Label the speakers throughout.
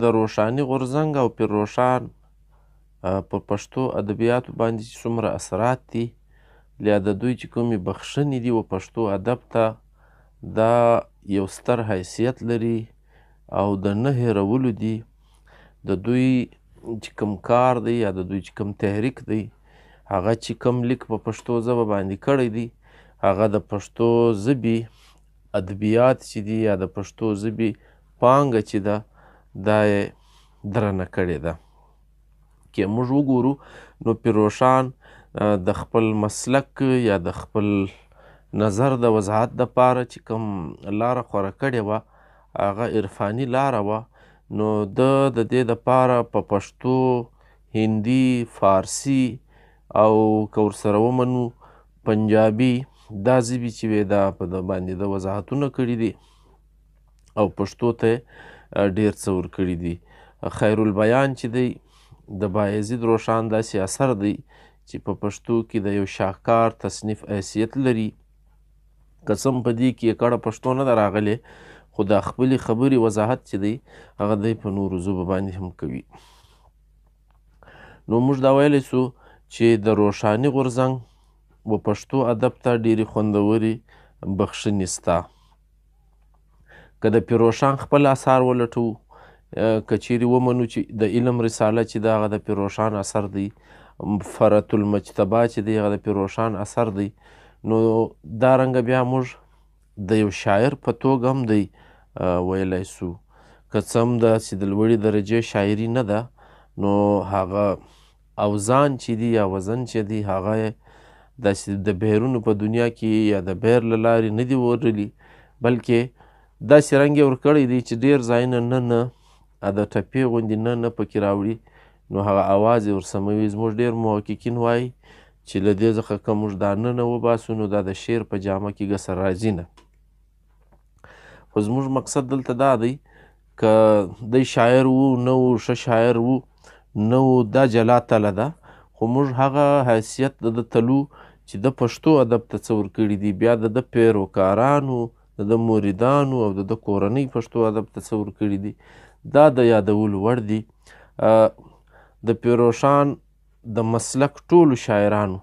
Speaker 1: د روښاني غورځنګ او پیر روښان په پښتو ادبیاتو باندې چې څومره اثرات دي یا د دوی چې کومې بخښنې دي و پښتو ادب ته دا یو ستر حیثیت لري او د نه هېرولو دي د دوی چې کوم کار دی یا د دوی چې کوم تحریک دی هغه چې کوم لیک په پښتو ژبه باندې کړی دی هغه د پښتو ژبې ادبیات چې دي یا د پښتو ژبې پانګه چې ده دا یې درنه کړې ده که موږ وګورو نو پیروشان د خپل مسلک یا د خپل نظر د وضاحت د پاره چې کوم لاره خوره کړې وه هغه عرفاني لاره وه نو د د دې د پاره په پا پښتو هندي فارسی او که ورسره ومنو پنجابي دا ژبې چې وې دا په د باندې د وضاحتونه کړي دي او پښتو ته ډیر څه ورکړي دي خیر البیان چې دی د بایزید روښان داسې اثر دی چې په پښتو کې د یو شاهکار تصنیف حیثیت لري قسم په دې کې کړه پښتو نه راغلې خو د خپلې خبرې وضاحت چې دی هغه دی په نورو ژبو باندې هم کوي نو موږ دا ویلی سو چې د روښاني غورځنګ و پښتو ادب ته ډېرې خوندورې بخښنې سته که د پیروشان خپل اثار ولټو کچیرې ومنو چې د علم رساله چې دا هغه د پیروشان اثر دی فرت المجتبه چې دی هغه د پیروشان اثر دی نو دا رنګه بیا موږ د یو شاعر په توګه هم دی ویلی سو که څه هم داسې د لوړې درجې شاعري نه ده نو هغه اوزان چې دی یا وزن چې دی هغه داسې د بهرونو په دنیا کې یا د بهر له لارې نه دي ورلي بلکې داسې رنګ یې ورکړی دی چې ډېر ځایونه نه نه د ټپې غوندې نه نه پکې راوړي نو هغه اواز یې ورسموي زموږ ډېر محققین وایي چې له دې څخه که موږ دا نه نه وباسو نو دا د شعر په جامه کې ګسر راځي نه خو زموږ مقصد دلته دا دی که دی شاعر و نه و ښه شاعر و نه و دا جلا تله ده خو موږ هغه حیثیت د تلو چې د پښتو ادب ته څه ورکړي دي بیا د ده پیروکارانو د د موریدانو او د د کورنۍ پښتو ادب تصور کړي دي دا د یادولو وړ دي د پیروشان د مسلک ټولو شاعرانو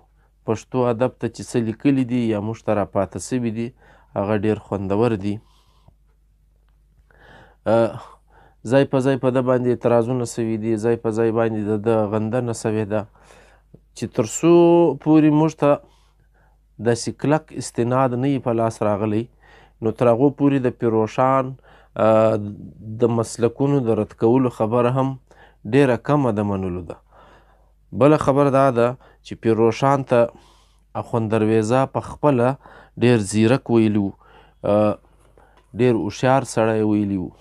Speaker 1: پښتو ادب ته چې څه لیکلي دي یا موږ ته راپاته سوي دي هغه ډیر خوندور دي ځای په ځای په ده باندې اعتراضونه سوي دي ځای په ځای باندې د ده غندنه سوې ده چې تر څو پورې موږ ته داسې کلک استناد نه یي په لاس راغلی نو تر هغو پورې د پیروشان د مسلکونو د رد کولو خبره هم ډیره کمه د منلو ده بله خبره دا ده چې پیروشان ته اخوندرویزه په خپله ډیر زیرک ویلي ډیر هوښیار سړی ویلي وو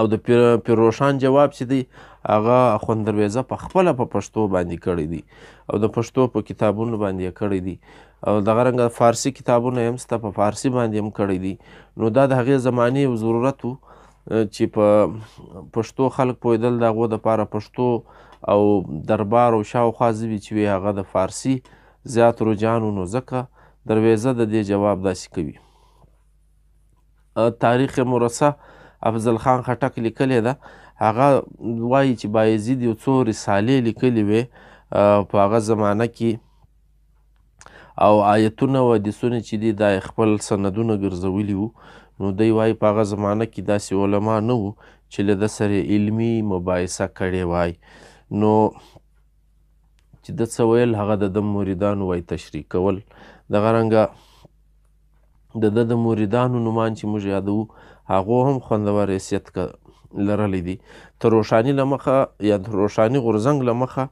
Speaker 1: او د پیروشان جواب چې دی هغه اخوندرویزه په خپله په پښتو باندې کړی دی او د پښتو په کتابونو باندې یې کړی دی او دغه رنګه فارسي کتابونه هم ستا په فارسي باندې هم کړی دی نو دا د هغې زمانې یو ضرورت و چې په پښتو خلک پوهېدل د هغو دپاره پښتو او دربار او شاوخوا ژبې چې وي هغه د فارسي زیات رجحان نو ځکه درویزه د دې جواب داسې کوي تاریخ مرسه افضل خان خټک لیکلې ده هغه وایي چې بایزید یو څو رسالې لیکلې وې په هغه زمانه کې او آیتونه و حدیثونه چې دي دا خپل سندونه ګرځولي وو نو دی وایي په هغه زمانه کې داسې علما نه وو چې له ده سره علمي مباحثه کړې وای نو چې د څه ویل هغه د ده مریدانو وایي تشریح کول دغه رنګه د ده د مریدانو نومان چې موږ یادوو هغو هم خوندور حیثیت لرلی دی تر روښاني له مخه یا تر روښاني غورځنګ له مخه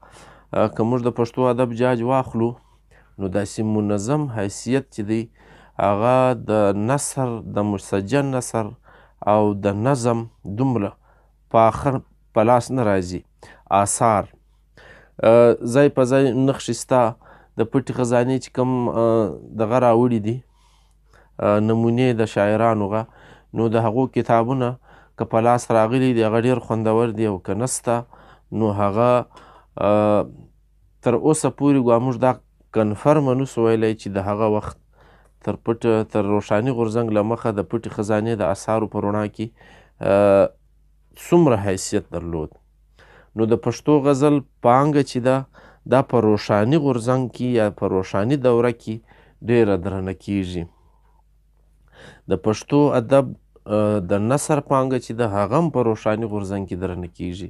Speaker 1: که موږ د پښتو ادب جاج واخلو نو داسې منظم حیثیت چې دی هغه د نثر د مسجن نثر او د نظم دومره په آخر په لاس نه راځي آثار ځای په ځای نقشې ستا د پټې خزانې چې کوم دغه راوړي دي نمونې د شاعرانو هغه نو د هغو کتابونه که په لاس راغلي دي هغه ډېر خوندور دي او که نسته نو هغه تر اوسه پورې ګوا موږ دا کنفرمه نسو ویلی چې د هغه وخت تر پټ تر روښاني غورځنګ له مخه د پټې خزانې د اثارو په رڼا کې څومره حیثیت درلود نو د پښتو غزل پانګه چې ده دا په روښاني غورځنګ کې یا په روښاني دوره کې ډېره درنه کیږي د پښتو ادب د نثر پانګه چې ده هغه هم په روښاني غورځنګ کې درنه کیږي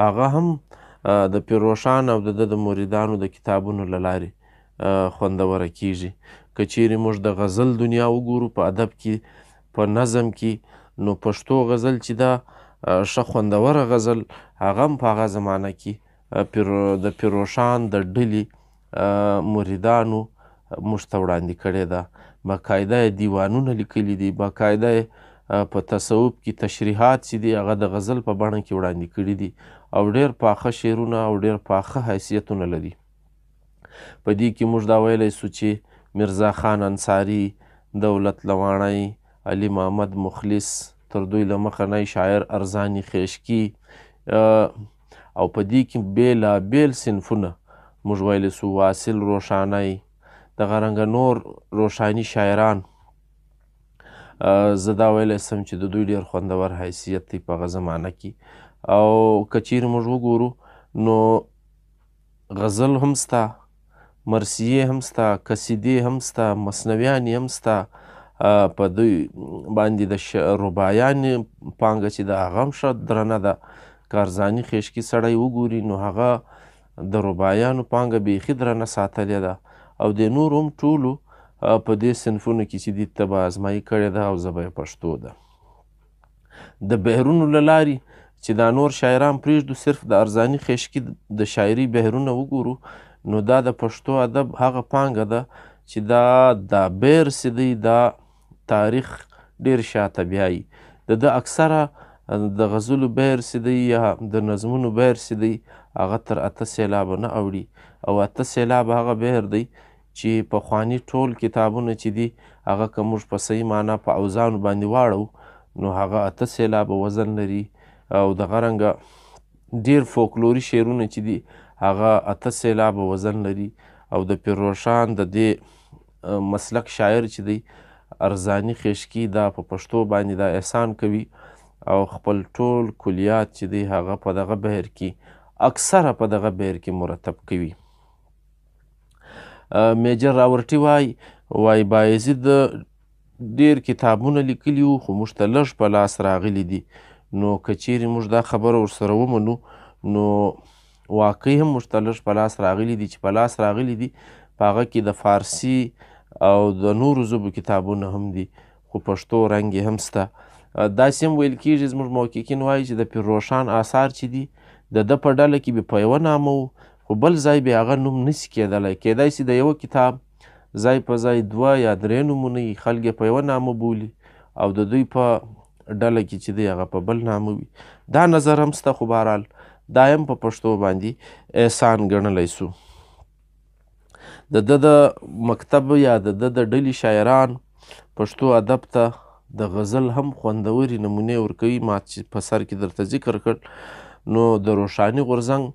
Speaker 1: هغه هم د پیروشان او د ده د مریدانو د کتابونو له لارې خوندوره کیږي که چیرې موږ د غزل دنیا وګورو په ادب کې په نظم کې نو پښتو غزل چې ده ښه خوندوره غزل هغه هم په هغه زمانه کې پیرو د پیروشان د ډلې مریدانو موږ ته وړاندې کړې ده باقاعده دیوانونه لیکلي دي باقاعده په تصوف کې تشریحات چې دي هغه د غزل په بڼه کې وړاندې کړي دي او ډېر پاخه شعرونه او ډېر پاخه حیثیتونه لري په دې کې موږ دا ویلی سو چې مرزا خان انصاري دولت لواڼی علي محمد مخلص تر دوی له مخه نه شاعر ارزاني خیشکي او په دې کې بېلابېل صنفونه موږ ویلی سو واصل روښانۍ دغه رنګه نور روښاني شاعران زه دا ویلی سم چې د دوی ډېر خوندور حیثیت دی په هغه زمانه کې او که چیرې موږ وګورو نو غزل هم ستا مرسیې هم ستا قصیدې هم ستا مثنویانې هم ستا په دوی باندې د ربایانې پانګه چې ده هغه هم ښه درنه ده کارزاني خیشکي سړی وګوري نو هغه د ربایانو پانګه بیخي درنه ساتلې ده او د نور هم ټولو په دې صنفونو کې چې دي طبع ازمایي کړې ده او ژبه یې پښتو ده د بهرونو له لارې چې دا نور شاعران پرېږدو صرف د ارزاني خیشکي د شاعري بهرونه وګورو نو دا د پښتو ادب هغه پانګه ده چې دا دا بیر سدی دا تاریخ ډیر شاته بیایي د ده اکثره د غزلو بیر سدی یا د نظمونو بیر سدی هغه تر اته سېلابه نه اوړي او اته سېلابه هغه بهر دی چې پخواني ټول کتابونه چې دي هغه که موږ په صحیح معنا په اوزانو باندې واړو نو هغه اته سېلابه وزن لري او دغه رنګه ډیر فولکلوري شعرونه چې دي هغه اته سېلابه وزن لري او د پیروشان د دې مسلک شاعر چې دی ارزانی خشکی دا په پښتو باندې دا احسان کوي او خپل ټول کلیات چې دی هغه په دغه بهر کې اکثره په دغه بهر کې مرتب کوي میجر راورټي وای وای بایزید ډیر کتابونه لیکلي وو خو موږ ته لږ په لاس راغلي دي نو که چیرې موږ دا خبره ورسره ومنو نو واقعي هم موږ ته لږ په لاس راغلي دي چې په لاس راغلي دي په هغه کې د فارسي او د نورو ژبو کتابونه هم دي خو پښتو رنګ هم سته داسې هم ویل کېږي زموږ محققین وایي چې د پیرروشان آثار چې دي د ده په ډله کې بې په یوه نامه خو بل ځای بیا هغه نوم نسی کیدلی کیدای سي د یوه کتاب ځای په ځای دوه یا درې نومونه یي خلک په یوه نامه بولي او د دوی په ډله کې چې دی هغه په بل نامه وي دا نظر هم سته خو بهرحال دا هم په پښتو باندې احسان ګڼلی سو د ده د مکتب یا د ده د ډلې شاعران پښتو ادب ته د غزل هم خوندورې نمونې ورکوي ما چې په سر کې درته ذکر کړ نو د روښاني غورځنګ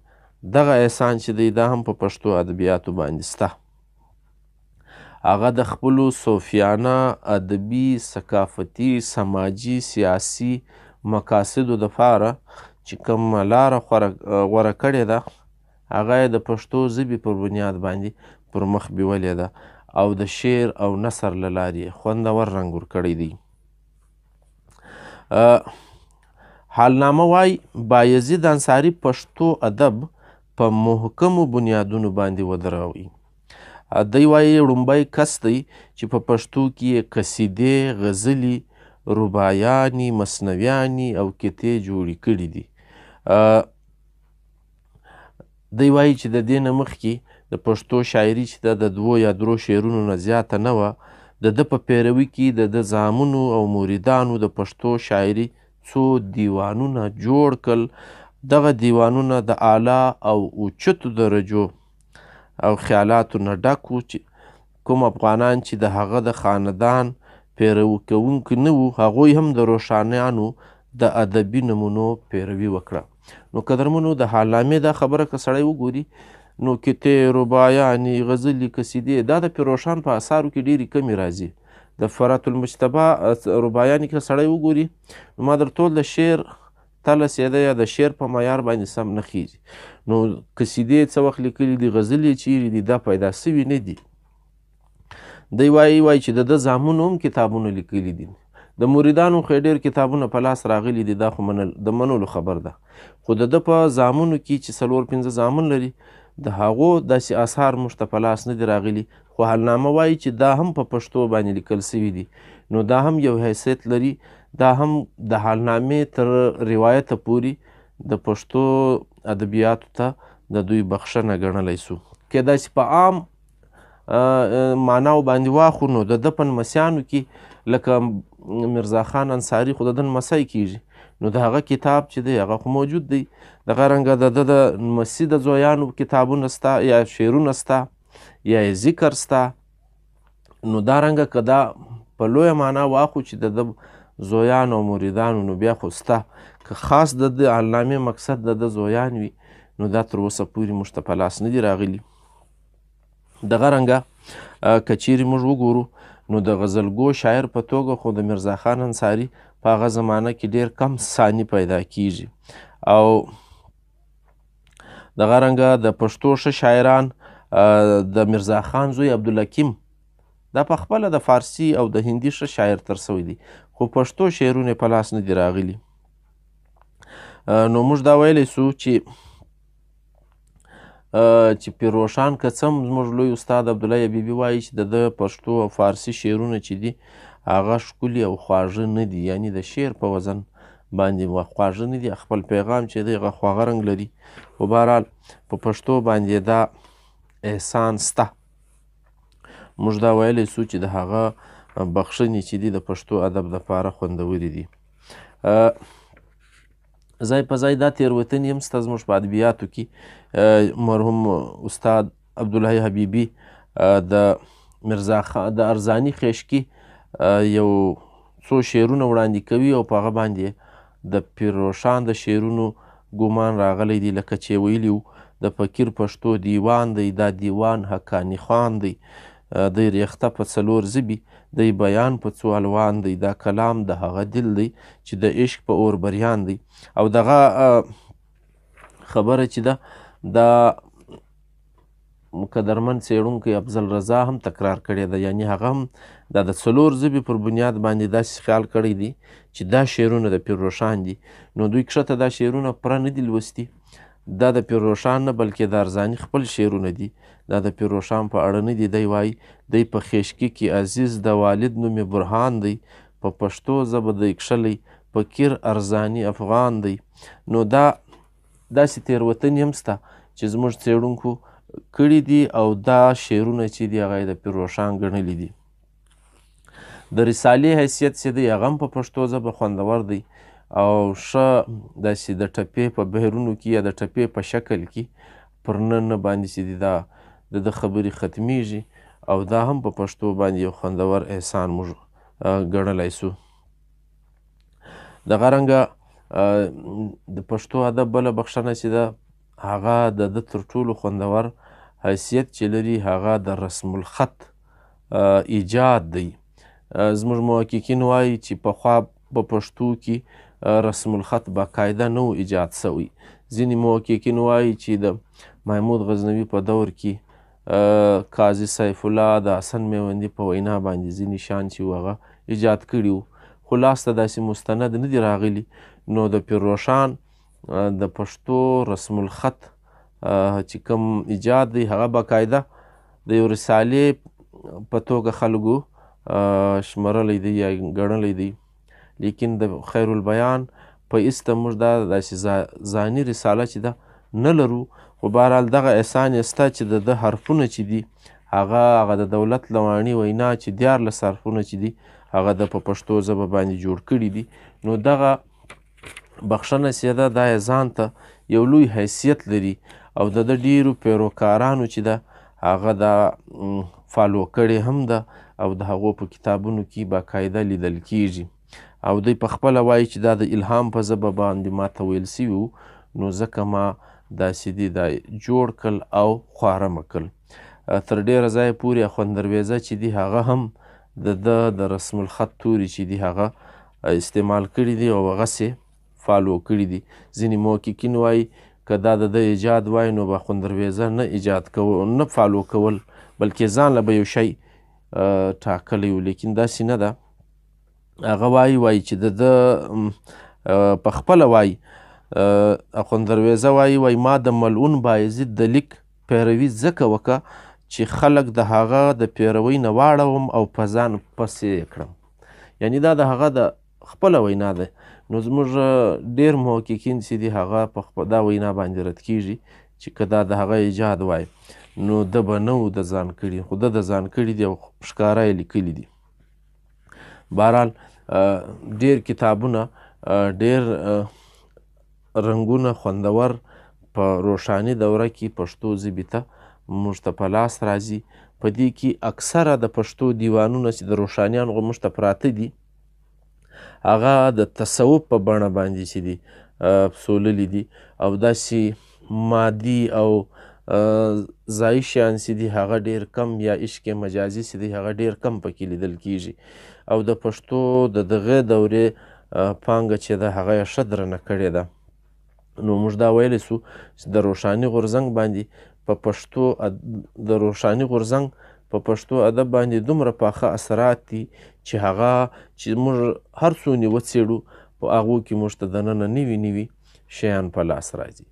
Speaker 1: دغه احسان چې دی دا هم په پښتو ادبیاتو باندې سته هغه د خپلو صوفیانه ادبي ثقافتي سماجي سیاسي مقاصدو دپاره چې کوم لاره غوره کړې ده هغه یې د پښتو ژبې پر بنیاد باندې پر مخ بیولې ده او د شعر او نثر له لارې خوندور رنګ ورکړی دی حالنامه وای بایزید انصاري پښتو ادب په محکمو بنیادونو باندې ودروئ دی وایي ړومبی کس دی چې په پښتو کې یې قصیدې غزلي رباعیانې مثنویانې او کتې جوړې کړي دي دی وایي چې د دې نه مخکې د پښتو شاعري چې دا د دوو یا درو شعرونو نه زیاته نه وه د ده په پیروي کې د ده زامنو او مریدانو د پښتو شاعري څو دیوانونه جوړ کړل دغه دیوانونه د اعلی او اوچتو درجو او خیالاتو نه ډک وو چې کوم افغانان چې د هغه د خاندان پیروي کوونکي نه وو هغوی هم د روښانیانو د ادبي نمونو پیروي وکړه نو قدرمنو د حالامې دا خبره که سړی وګوري نو کتې ربایانې غزلې قصیدې دا د پیروشان په اثارو کې ډېرې کمې راځي د فرات المجتبه ربایانې که سړی وګوري نو ما در ټول د شعر ته لسېده یا د شعر په معیار باندې سم نه خیږي نو قصیدې څه وخت لیکلي دي غزلې چیرې دي دا پیدا سوي نه دي دی وایي وایي چې د ده زامونو هم کتابونه لیکلي دي د مریدانو خو ډېر کتابونه په لاس راغلي دي دا خو منل د منلو خبر ده خو د ده په زامونو کې چې څلور پنځه زامن لري د هغو داسې اثار موږ ته په لاس نه دي راغلي خو حالنامه وایي چې دا هم په پښتو باندې لیکل سوي دي نو دا هم یو حیثیت لري دا هم د حالنامې تر روایته پورې د پښتو ادبیاتو ته د دوی بخښنه ګڼلی سو کېدای سي په عام معناو باندې واخو نو د ده په لمسیانو کې لکه مرزا خان انصاري خو د ده لمسی کېږي نو د هغه کتاب چې دی هغه خو موجود دی دغه رنګه د ده د لمسي د زویانو کتابونه سته یا شعرونه سته یا ذکر سته نو دا رنګه که دا په لویه معنا واخو چې د ده زویان او مریدانو نو بیا خو سته که خاص د د علامې مقصد د د زویان وي نو دا تر اوسه پورې موږ ته په لاس نه دي راغلي دغه رنګه که چیرې موږ وګورو نو د غزلګو شاعر په توګه خو د مرزا خان انصاري په هغه زمانه کې ډیر کم ثاني پیدا کیږي او دغه رنګه د پښتو ښه شاعران د مرزا خان زوی عبدالحکیم دا پخپله د فارسي او د هندي ښه شاعر تر سوی دی خو پښتو شعرونه په لاس نه دي راغلي نو موږ دا ویلی سو چې چې پیروشان کڅم زموږ لوی استاد عبدالله یبیبي وایي چې د ده پښتو او فارسي شعرونه چې دي هغه ښکلي او خواږه نه دي یعنی د شعر په وزن باندې خواږه نه دي خپل پیغام چې دی هغه خواږه رنګ لري خو بهرحال په پښتو باندې دا احسان سته موږ دا ویلی سو چې د هغه بخښنې چې دي د پښتو ادب دپاره خوندورې دي ځای په ځای دا تېروتنې هم ستا زموږ په ادبیاتو کې مرحوم استاد عبدالله حبیبي د مرزا د ارزاني خیشکي یو څو شعرونه وړاندې کوي او په هغه باندې د پیروشان د شعرونو ګمان راغلی دی لکه چې ویلي د فقیر پښتو دیوان دی دا دیوان حقانی خان دی دی ریخته په څلور ژبي دی بیان په څو الوان دی دا کلام د هغه دل دی چې د عشق په اور بریان دی او دغه خبره چې ده دا قدرمن څېړونکی افضل رضا هم تکرار کړی ده یعنی هغه هم دا د څلور ژبې پر بنیاد باندې داسې خیال کړی دی چې دا شعرونه د پیروشان دي نو دوی کښته دا شعرونه پره نه دي لوستي دا د پیروشان نه بلکې د ارزاني خپل شعرونه دي دا د پیروشام په اړه نه دی دی وایي دی په خیشکي کې عزیز د والد نوم برهان دی په پښتو ژبه دی کښلی فقیر ارزاني افغان دی نو دا داسې تیروتنې هم شته چې زموږ څېړونکو کړي دي او دا شعرونه چې دي هغه یې د پیروشان ګڼلي دي د رسالې حیثیت چې دی هغه هم په پښتو ژبه خوندور دی او ښه داسې د ټپې په بهرونو کې یا د ټپې په شکل کې پر نن باندې چې دی دا د د خبرې ختمیږي او دا هم په پښتو باندې یو خوندور احسان موږ ګڼلی سو دغه رنګه د پښتو ادب بله بخښنه چې ده هغه د ده تر ټولو خوندور حیثیت چې لري هغه د رسم الخط ایجاد دی زموږ محققین وایي چې پخوا په پښتو کې رسم الخط با قاعده نه ایجاد سوی ځینې محققین وایي چې د محمود غزنوي په دور کې قاضي سیف الله د حسن میوندي په وینا باندې ځینې شیان چې وو هغه ایجاد کړي وو خو لاسته داسې مستند نه دي راغلي نو د پیروشان د پښتو رسم الخط چې کوم ایجاد دی هغه باقاعده د یو رسالې په توګه خلکو شمرلی دی یا ګڼلی دی لیکن د خیر البیان په ایسته موږ دا داسې ځاني رساله چې ده نه لرو خو بهرحال دغه احسان یې سته چې د ده حرفونه چې دي هغه هغه د دولت لواني وینا چې دیارلس حرفونه چې دي هغه د په پښتو ژبه باندې جوړ کړي دي نو دغه بخښنه چې ده دا یې ځان ته یو لوی حیثیت لري او د ده ډیرو پیروکارانو چې ده هغه دا فالو کړې هم ده او د هغو په کتابونو کې باقاعده لیدل کیږي او دوی پخپله وایي چې دا د الهام په ژبه باندې ماته ویل سوي نو ځکه ما داسې دي دا جوړ کل او خواره مکل تر ډېره ځایه پورې خوندرویزه چې دي هغه هم د ده د رسم الخط توري چې دي هغه استعمال کړي دي او هغسې فالو کړي دي ځینې محققین وایي که دا د ده ایجاد وای نو به خوندرویزه نه ایجاد کول نه فالو کول بلکې ځان له به یو شی ټاکلی و لیکن داسې نه ده هغه وایي وایي چې د ده په خپله وایي اخوندزرویزه وایي وایي ما د ملعون بایزید د لیک پیروي ځکه وکړه چې خلک د هغه د پیروۍ نه واړوم او په ځان پسې یې کړم یعنی دا د هغه د خپله وینا ده نو زموږ ډیر محققین چې دي هغه په دا وینا باندې رد کیږي چې که دا د هغه ایجاد وای نو ده به نه و د ځان کړي خو ده د ځان کړي دي او ښکاره یې لیکلي دي بهرحال ډیر کتابونه ډیر رنګونه خوندور په روښاني دوره کې پښتو ژبې ته موږ ته په لاس راځي په دې کې اکثره د پښتو دیوانونه چې د روښانیانو غو موږ ته پراته دي هغه د تصوف په بڼه باندې چې دي سوللي دي او داسې مادي او ځایي شیان چې دي هغه ډیر کم یا عشق مجازي چې دي هغه ډیر کم پکې لیدل کیږي او د پښتو د دغه دورې پانګه چې ده هغه یې ښه درنه کړې ده نو موږ دا ویلی سو چې د روښاني غورځنګ باندې په پښتو د روښاني غورځنګ په پښتو ادب باندې دومره پاخه اثرات دي چې هغه چې موږ هر څو نیوڅېړو په هغو کې موږ ته دننه نوي نوي شیان په لاس راځي